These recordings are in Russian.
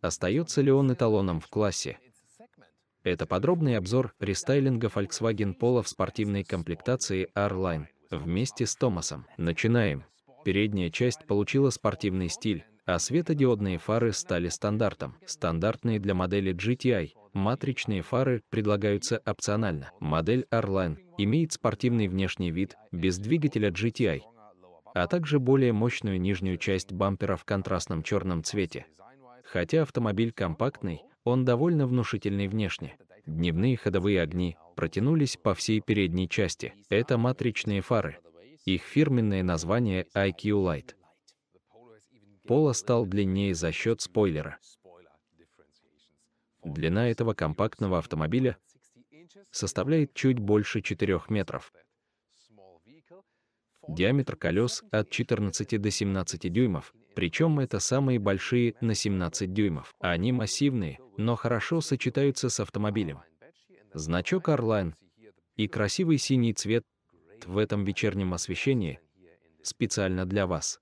Остается ли он эталоном в классе? Это подробный обзор рестайлинга Volkswagen Polo в спортивной комплектации R-Line вместе с Томасом. Начинаем. Передняя часть получила спортивный стиль, а светодиодные фары стали стандартом. Стандартные для модели GTI. Матричные фары предлагаются опционально. Модель R-Line имеет спортивный внешний вид без двигателя GTI, а также более мощную нижнюю часть бампера в контрастном черном цвете. Хотя автомобиль компактный, он довольно внушительный внешне. Дневные ходовые огни протянулись по всей передней части. Это матричные фары. Их фирменное название IQ Light. Пола стал длиннее за счет спойлера. Длина этого компактного автомобиля составляет чуть больше 4 метров. Диаметр колес от 14 до 17 дюймов, причем это самые большие на 17 дюймов. Они массивные, но хорошо сочетаются с автомобилем. Значок Орлайн и красивый синий цвет в этом вечернем освещении специально для вас.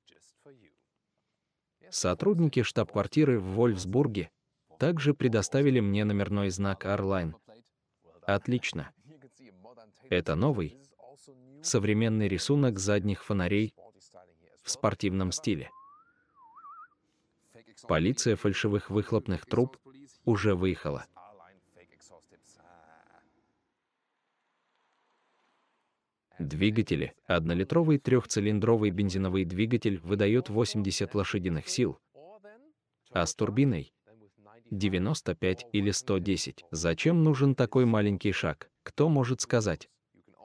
Сотрудники штаб-квартиры в Вольфсбурге также предоставили мне номерной знак Орлайн. Отлично. Это новый, современный рисунок задних фонарей в спортивном стиле. Полиция фальшивых выхлопных труб уже выехала. Двигатели. Однолитровый трехцилиндровый бензиновый двигатель выдает 80 лошадиных сил, а с турбиной 95 или 110. Зачем нужен такой маленький шаг? Кто может сказать?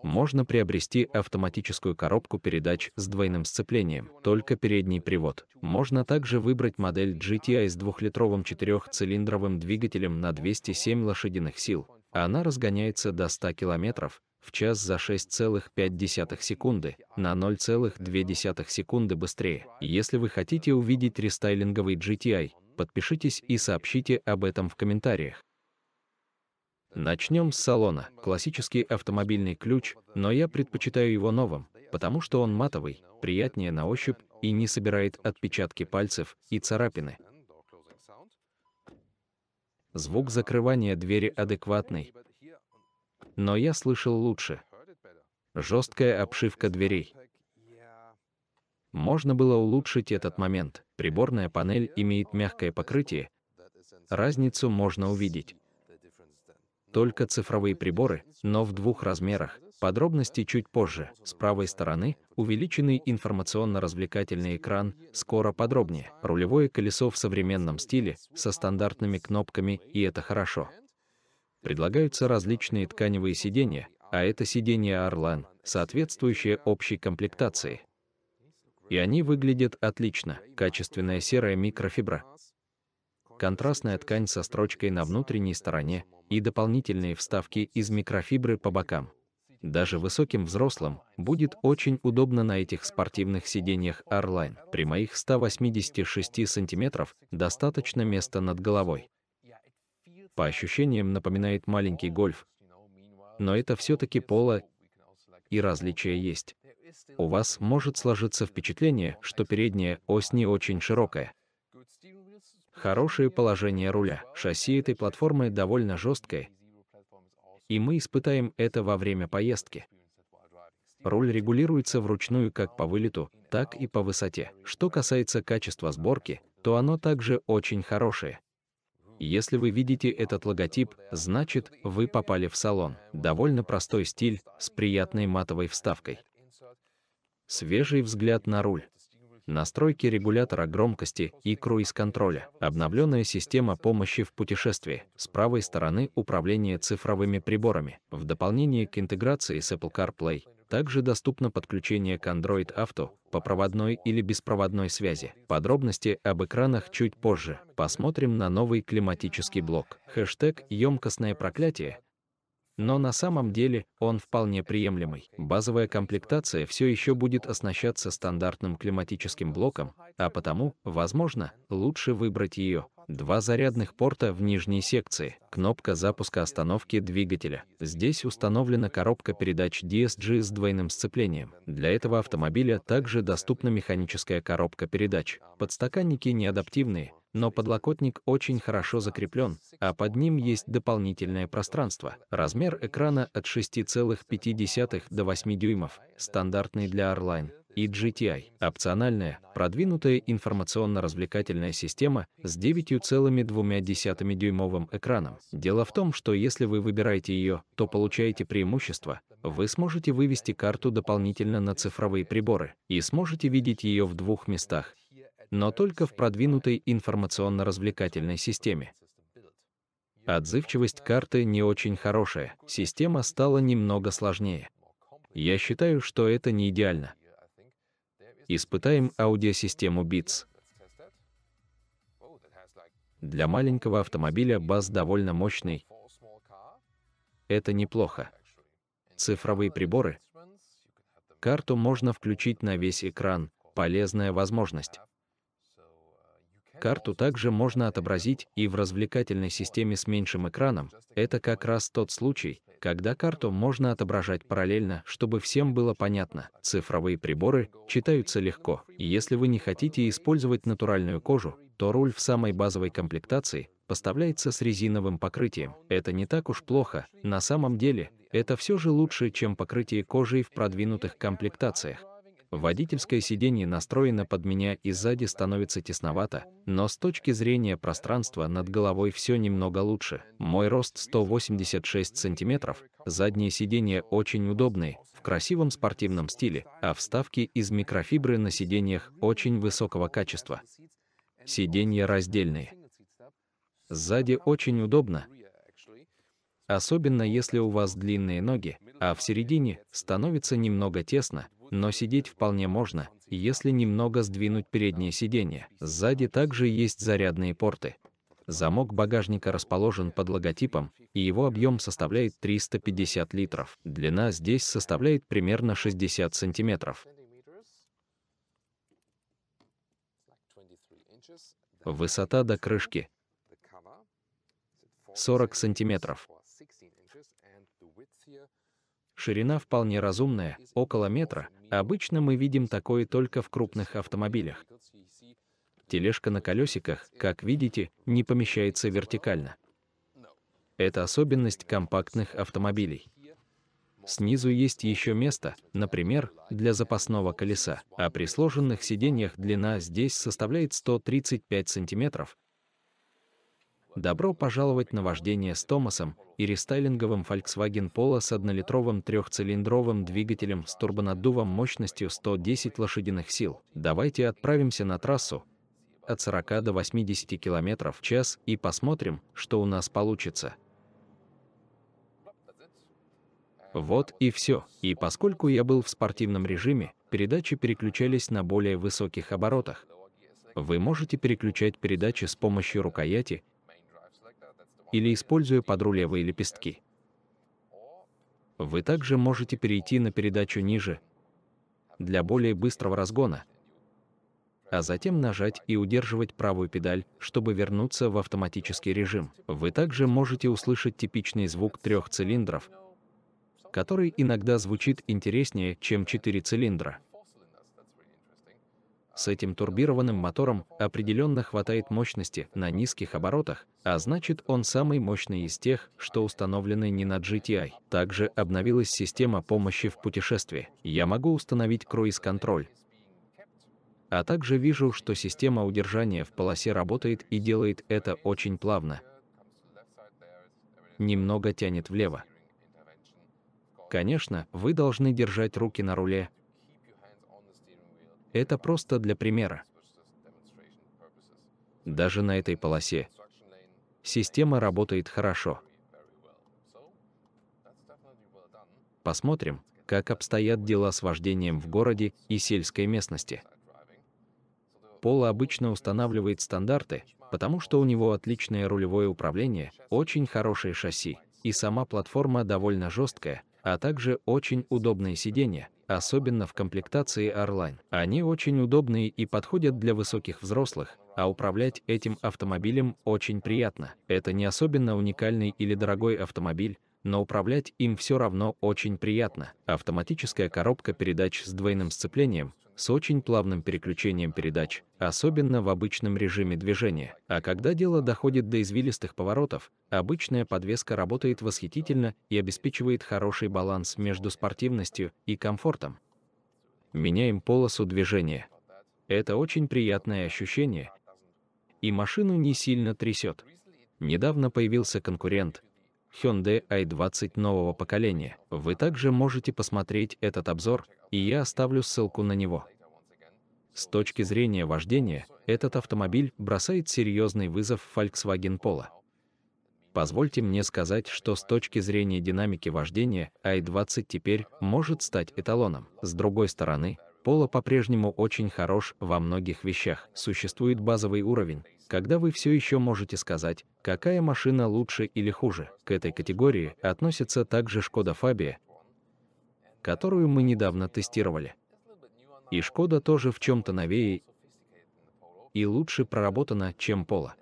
можно приобрести автоматическую коробку передач с двойным сцеплением, только передний привод. Можно также выбрать модель GTI с двухлитровым четырехцилиндровым двигателем на 207 лошадиных сил. Она разгоняется до 100 км в час за 6,5 секунды, на 0,2 секунды быстрее. Если вы хотите увидеть рестайлинговый GTI, подпишитесь и сообщите об этом в комментариях. Начнем с салона. Классический автомобильный ключ, но я предпочитаю его новым, потому что он матовый, приятнее на ощупь и не собирает отпечатки пальцев и царапины. Звук закрывания двери адекватный, но я слышал лучше. Жесткая обшивка дверей. Можно было улучшить этот момент. Приборная панель имеет мягкое покрытие. Разницу можно увидеть только цифровые приборы, но в двух размерах. Подробности чуть позже. С правой стороны увеличенный информационно-развлекательный экран, скоро подробнее. Рулевое колесо в современном стиле, со стандартными кнопками, и это хорошо. Предлагаются различные тканевые сиденья, а это сиденье Arlan соответствующее общей комплектации. И они выглядят отлично. Качественная серая микрофибра, контрастная ткань со строчкой на внутренней стороне и дополнительные вставки из микрофибры по бокам. Даже высоким взрослым будет очень удобно на этих спортивных сиденьях Arline. При моих 186 сантиметров достаточно места над головой. По ощущениям напоминает маленький гольф, но это все-таки поло и различия есть. У вас может сложиться впечатление, что передняя ось не очень широкая, хорошее положение руля. Шасси этой платформы довольно жесткое, и мы испытаем это во время поездки. Руль регулируется вручную как по вылету, так и по высоте. Что касается качества сборки, то оно также очень хорошее. Если вы видите этот логотип, значит, вы попали в салон. Довольно простой стиль, с приятной матовой вставкой. Свежий взгляд на руль настройки регулятора громкости и круиз-контроля, обновленная система помощи в путешествии, с правой стороны управление цифровыми приборами. В дополнение к интеграции с Apple CarPlay также доступно подключение к Android Auto по проводной или беспроводной связи. Подробности об экранах чуть позже. Посмотрим на новый климатический блок. Хэштег «Емкостное проклятие» но на самом деле он вполне приемлемый. Базовая комплектация все еще будет оснащаться стандартным климатическим блоком, а потому, возможно, лучше выбрать ее, два зарядных порта в нижней секции, кнопка запуска остановки двигателя. Здесь установлена коробка передач DSG с двойным сцеплением. Для этого автомобиля также доступна механическая коробка передач. Подстаканники не адаптивные, но подлокотник очень хорошо закреплен, а под ним есть дополнительное пространство. Размер экрана от 6,5 до 8 дюймов, стандартный для Arline и GTI, опциональная, продвинутая информационно-развлекательная система с 9,2-дюймовым экраном. Дело в том, что если вы выбираете ее, то получаете преимущество, вы сможете вывести карту дополнительно на цифровые приборы и сможете видеть ее в двух местах, но только в продвинутой информационно-развлекательной системе. Отзывчивость карты не очень хорошая, система стала немного сложнее. Я считаю, что это не идеально, Испытаем аудиосистему Beats. Для маленького автомобиля бас довольно мощный. Это неплохо. Цифровые приборы. Карту можно включить на весь экран. Полезная возможность. Карту также можно отобразить и в развлекательной системе с меньшим экраном. Это как раз тот случай, когда карту можно отображать параллельно, чтобы всем было понятно. Цифровые приборы читаются легко. И если вы не хотите использовать натуральную кожу, то руль в самой базовой комплектации поставляется с резиновым покрытием. Это не так уж плохо. На самом деле, это все же лучше, чем покрытие кожей в продвинутых комплектациях. Водительское сиденье настроено под меня и сзади становится тесновато, но с точки зрения пространства над головой все немного лучше. Мой рост 186 сантиметров, задние сиденья очень удобные, в красивом спортивном стиле, а вставки из микрофибры на сиденьях очень высокого качества. Сиденья раздельные. Сзади очень удобно, особенно если у вас длинные ноги, а в середине становится немного тесно, но сидеть вполне можно, если немного сдвинуть переднее сиденье. Сзади также есть зарядные порты. Замок багажника расположен под логотипом, и его объем составляет 350 литров. Длина здесь составляет примерно 60 сантиметров. Высота до крышки 40 сантиметров. Ширина вполне разумная, около метра. Обычно мы видим такое только в крупных автомобилях. Тележка на колесиках, как видите, не помещается вертикально. Это особенность компактных автомобилей. Снизу есть еще место, например, для запасного колеса, а при сложенных сиденьях длина здесь составляет 135 сантиметров, Добро пожаловать на вождение с Томасом и рестайлинговым Volkswagen Polo с однолитровым трехцилиндровым двигателем с турбонаддувом мощностью 110 лошадиных сил. Давайте отправимся на трассу от 40 до 80 км в час и посмотрим, что у нас получится. Вот и все. И поскольку я был в спортивном режиме, передачи переключались на более высоких оборотах. Вы можете переключать передачи с помощью рукояти или используя подрулевые лепестки. Вы также можете перейти на передачу ниже для более быстрого разгона, а затем нажать и удерживать правую педаль, чтобы вернуться в автоматический режим. Вы также можете услышать типичный звук трех цилиндров, который иногда звучит интереснее, чем четыре цилиндра. С этим турбированным мотором определенно хватает мощности на низких оборотах, а значит он самый мощный из тех, что установлены не на GTI. Также обновилась система помощи в путешествии. Я могу установить круиз-контроль, а также вижу, что система удержания в полосе работает и делает это очень плавно. Немного тянет влево. Конечно, вы должны держать руки на руле, это просто для примера. Даже на этой полосе система работает хорошо. Посмотрим, как обстоят дела с вождением в городе и сельской местности. Пола обычно устанавливает стандарты, потому что у него отличное рулевое управление, очень хорошее шасси, и сама платформа довольно жесткая, а также очень удобные сиденья, особенно в комплектации Орлань. Они очень удобные и подходят для высоких взрослых, а управлять этим автомобилем очень приятно. Это не особенно уникальный или дорогой автомобиль, но управлять им все равно очень приятно. Автоматическая коробка передач с двойным сцеплением, с очень плавным переключением передач, особенно в обычном режиме движения. А когда дело доходит до извилистых поворотов, обычная подвеска работает восхитительно и обеспечивает хороший баланс между спортивностью и комфортом. Меняем полосу движения. Это очень приятное ощущение, и машину не сильно трясет. Недавно появился конкурент, Hyundai i20 нового поколения. Вы также можете посмотреть этот обзор, и я оставлю ссылку на него. С точки зрения вождения, этот автомобиль бросает серьезный вызов Volkswagen Polo. Позвольте мне сказать, что с точки зрения динамики вождения i20 теперь может стать эталоном. С другой стороны, Polo по-прежнему очень хорош во многих вещах. Существует базовый уровень, когда вы все еще можете сказать, какая машина лучше или хуже. К этой категории относится также Шкода Фабия, которую мы недавно тестировали. И Шкода тоже в чем-то новее и лучше проработана, чем Пола.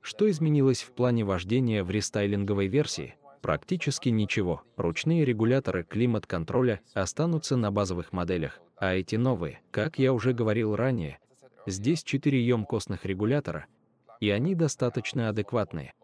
Что изменилось в плане вождения в рестайлинговой версии? Практически ничего. Ручные регуляторы климат-контроля останутся на базовых моделях, а эти новые, как я уже говорил ранее, Здесь четыре емкостных регулятора, и они достаточно адекватные.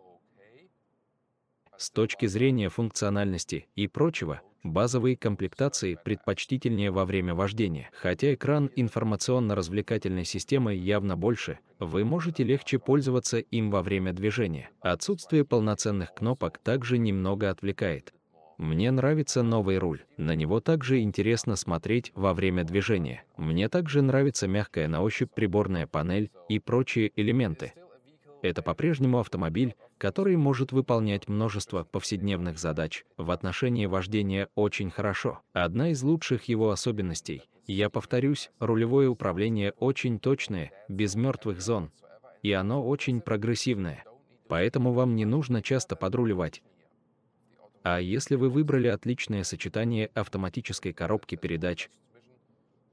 С точки зрения функциональности и прочего, базовые комплектации предпочтительнее во время вождения. Хотя экран информационно-развлекательной системы явно больше, вы можете легче пользоваться им во время движения. Отсутствие полноценных кнопок также немного отвлекает. Мне нравится новый руль. На него также интересно смотреть во время движения. Мне также нравится мягкая на ощупь приборная панель и прочие элементы. Это по-прежнему автомобиль, который может выполнять множество повседневных задач. В отношении вождения очень хорошо. Одна из лучших его особенностей, я повторюсь, рулевое управление очень точное, без мертвых зон. И оно очень прогрессивное. Поэтому вам не нужно часто подруливать, а если вы выбрали отличное сочетание автоматической коробки передач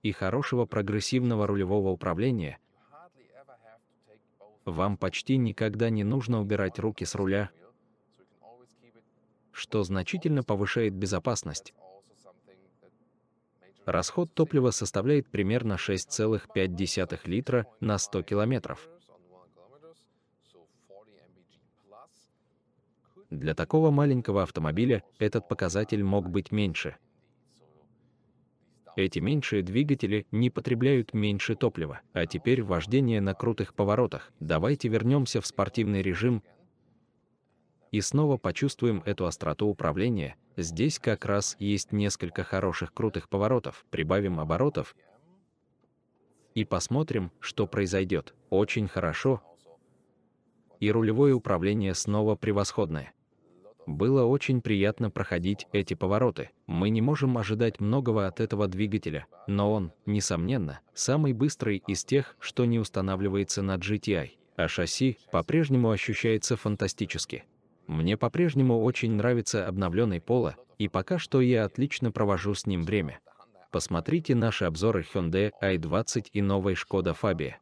и хорошего прогрессивного рулевого управления, вам почти никогда не нужно убирать руки с руля, что значительно повышает безопасность. Расход топлива составляет примерно 6,5 литра на 100 километров. Для такого маленького автомобиля этот показатель мог быть меньше. Эти меньшие двигатели не потребляют меньше топлива. А теперь вождение на крутых поворотах. Давайте вернемся в спортивный режим и снова почувствуем эту остроту управления. Здесь как раз есть несколько хороших крутых поворотов. Прибавим оборотов и посмотрим, что произойдет. Очень хорошо. И рулевое управление снова превосходное. Было очень приятно проходить эти повороты. Мы не можем ожидать многого от этого двигателя, но он, несомненно, самый быстрый из тех, что не устанавливается на GTI. А шасси по-прежнему ощущается фантастически. Мне по-прежнему очень нравится обновленный Поло, и пока что я отлично провожу с ним время. Посмотрите наши обзоры Hyundai i20 и новой Skoda Fabia.